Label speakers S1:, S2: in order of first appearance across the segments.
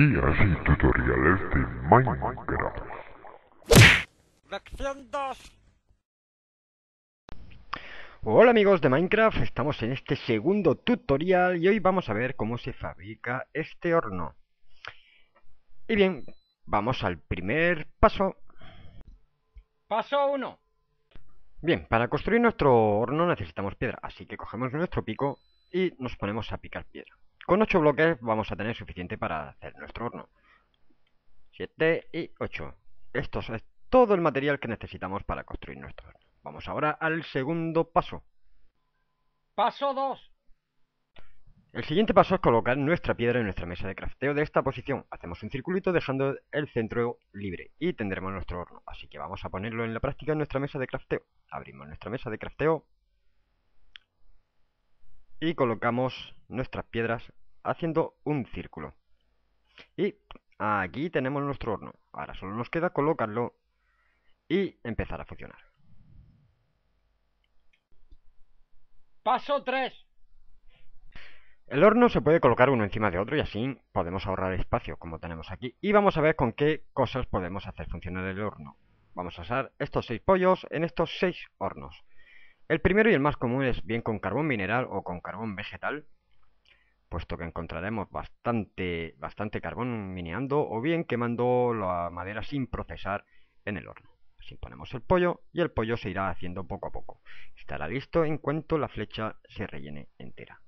S1: Y así tutoriales de Minecraft. 2 Hola amigos de Minecraft, estamos en este segundo tutorial y hoy vamos a ver cómo se fabrica este horno. Y bien, vamos al primer paso. Paso 1. Bien, para construir nuestro horno necesitamos piedra, así que cogemos nuestro pico y nos ponemos a picar piedra. Con 8 bloques vamos a tener suficiente para hacer nuestro horno. 7 y 8. Esto es todo el material que necesitamos para construir nuestro horno. Vamos ahora al segundo paso. Paso 2. El siguiente paso es colocar nuestra piedra en nuestra mesa de crafteo de esta posición. Hacemos un circulito dejando el centro libre y tendremos nuestro horno. Así que vamos a ponerlo en la práctica en nuestra mesa de crafteo. Abrimos nuestra mesa de crafteo y colocamos nuestras piedras haciendo un círculo. Y aquí tenemos nuestro horno. Ahora solo nos queda colocarlo y empezar a funcionar. Paso 3. El horno se puede colocar uno encima de otro y así podemos ahorrar espacio como tenemos aquí. Y vamos a ver con qué cosas podemos hacer funcionar el horno. Vamos a usar estos seis pollos en estos seis hornos. El primero y el más común es bien con carbón mineral o con carbón vegetal, puesto que encontraremos bastante, bastante carbón mineando o bien quemando la madera sin procesar en el horno. Así ponemos el pollo y el pollo se irá haciendo poco a poco. Estará listo en cuanto la flecha se rellene entera.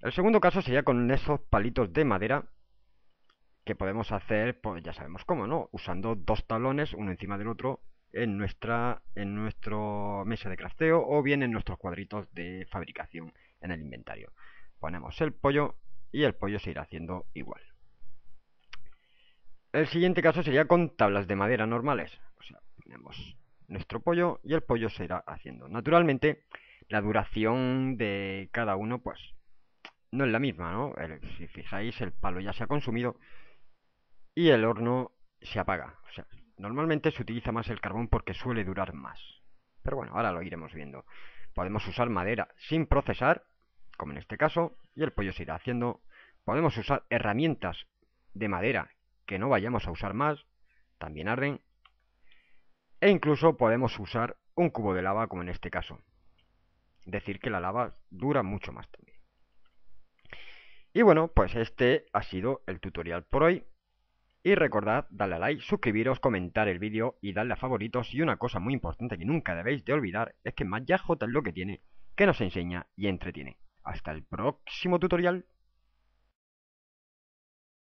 S1: El segundo caso sería con esos palitos de madera que podemos hacer, pues ya sabemos cómo, ¿no? Usando dos talones, uno encima del otro, en nuestra en nuestro mesa de crafteo o bien en nuestros cuadritos de fabricación en el inventario. Ponemos el pollo y el pollo se irá haciendo igual. El siguiente caso sería con tablas de madera normales. O sea, ponemos nuestro pollo y el pollo se irá haciendo. Naturalmente, la duración de cada uno, pues, no es la misma, ¿no? si fijáis, el palo ya se ha consumido y el horno se apaga. O sea, Normalmente se utiliza más el carbón porque suele durar más. Pero bueno, ahora lo iremos viendo. Podemos usar madera sin procesar, como en este caso, y el pollo se irá haciendo. Podemos usar herramientas de madera que no vayamos a usar más, también arden. E incluso podemos usar un cubo de lava, como en este caso. Decir que la lava dura mucho más también. Y bueno, pues este ha sido el tutorial por hoy. Y recordad, darle a like, suscribiros, comentar el vídeo y darle a favoritos. Y una cosa muy importante que nunca debéis de olvidar es que J es lo que tiene, que nos enseña y entretiene. Hasta el próximo tutorial.